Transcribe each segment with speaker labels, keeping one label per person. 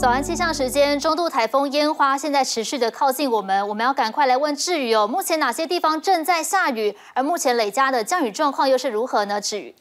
Speaker 1: 早安气象时间，中度台风烟花现在持续的靠近我们，我们要赶快来问志宇哦。目前哪些地方正在下雨？而目前累加的降雨状况又是如何呢？志宇。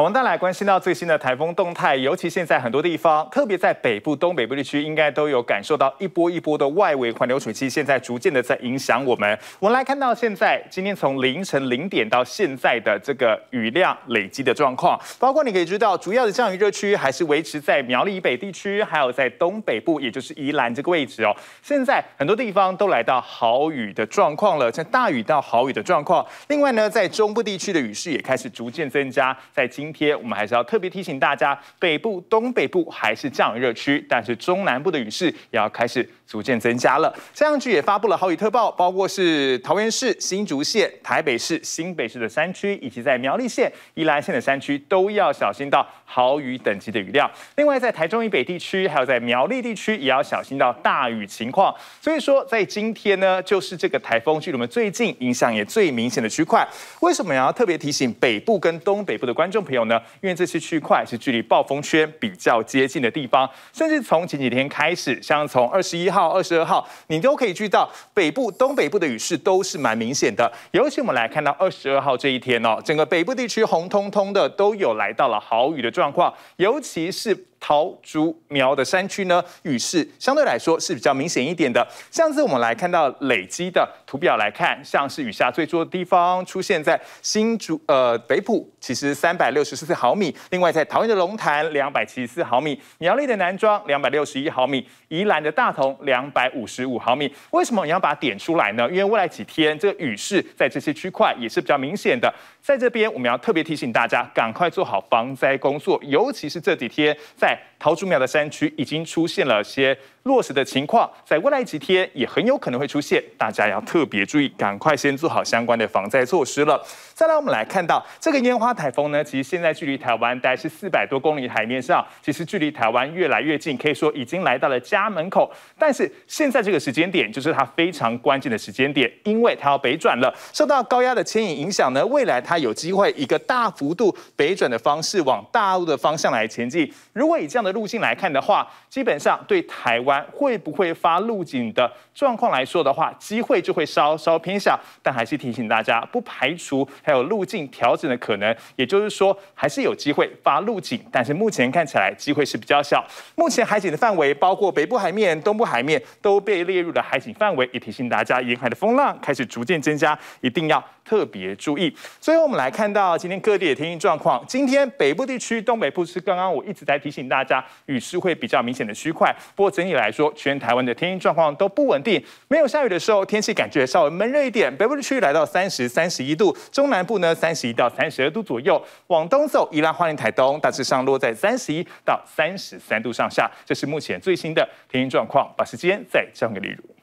Speaker 2: 我们再来关心到最新的台风动态，尤其现在很多地方，特别在北部、东北部地区，应该都有感受到一波一波的外围环流水气，现在逐渐的在影响我们。我们来看到现在，今天从凌晨零点到现在的这个雨量累积的状况，包括你可以知道，主要的降雨热区还是维持在苗栗以北地区，还有在东北部，也就是宜兰这个位置哦。现在很多地方都来到好雨的状况了，像大雨到好雨的状况。另外呢，在中部地区的雨势也开始逐渐增加，在今今天我们还是要特别提醒大家，北部、东北部还是降雨热区，但是中南部的雨势也要开始。逐渐增加了，气象局也发布了豪雨特报，包括是桃园市新竹县、台北市新北市的山区，以及在苗栗县、宜兰县的山区都要小心到豪雨等级的雨量。另外，在台中以北地区，还有在苗栗地区，也要小心到大雨情况。所以说，在今天呢，就是这个台风距离我们最近、影响也最明显的区块。为什么要特别提醒北部跟东北部的观众朋友呢？因为这些区块是距离暴风圈比较接近的地方，甚至从前几天开始，像从二十一号。到二十二号，你都可以去到北部、东北部的雨势都是蛮明显的。尤其我们来看到二十二号这一天哦，整个北部地区红彤彤的，都有来到了好雨的状况，尤其是。桃竹苗的山区呢，雨势相对来说是比较明显一点的。上次我们来看到累积的图表来看，像是雨下最多的地方出现在新竹呃北埔，其实三百六十四毫米；另外在桃园的龙潭两百七十四毫米，苗栗的南庄两百六十一毫米，宜兰的大同两百五十五毫米。为什么你要把它点出来呢？因为未来几天这个雨势在这些区块也是比较明显的。在这边我们要特别提醒大家，赶快做好防灾工作，尤其是这几天在桃竹苗的山区已经出现了些落实的情况，在未来几天也很有可能会出现，大家要特别注意，赶快先做好相关的防灾措施了。再来，我们来看到这个烟花台风呢，其实现在距离台湾大概是四百多公里海面上，其实距离台湾越来越近，可以说已经来到了家门口。但是现在这个时间点，就是它非常关键的时间点，因为它要北转了，受到高压的牵引影响呢，未来它有机会一个大幅度北转的方式往大陆的方向来前进。如果以这样的路径来看的话，基本上对台湾会不会发路警的状况来说的话，机会就会稍稍偏小，但还是提醒大家，不排除。还有路径调整的可能，也就是说，还是有机会发路径，但是目前看起来机会是比较小。目前海警的范围包括北部海面、东部海面都被列入了海警范围，也提醒大家，沿海的风浪开始逐渐增加，一定要。特别注意，所以我们来看到今天各地的天气状况。今天北部地区、东北部是刚刚我一直在提醒大家，雨势会比较明显的区块。不过整体来说，全台湾的天气状况都不稳定。没有下雨的时候，天气感觉稍微闷热一点。北部地区来到三十三十一度，中南部呢三十一到三十二度左右。往东走，宜兰、花莲、台东，大致上落在三十一到三十三度上下。这是目前最新的天气状况。把时间再交给李如。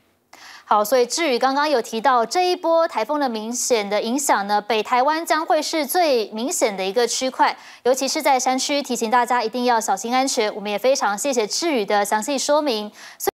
Speaker 1: 好，所以志宇刚刚有提到这一波台风的明显的影响呢，北台湾将会是最明显的一个区块，尤其是在山区，提醒大家一定要小心安全。我们也非常谢谢志宇的详细说明。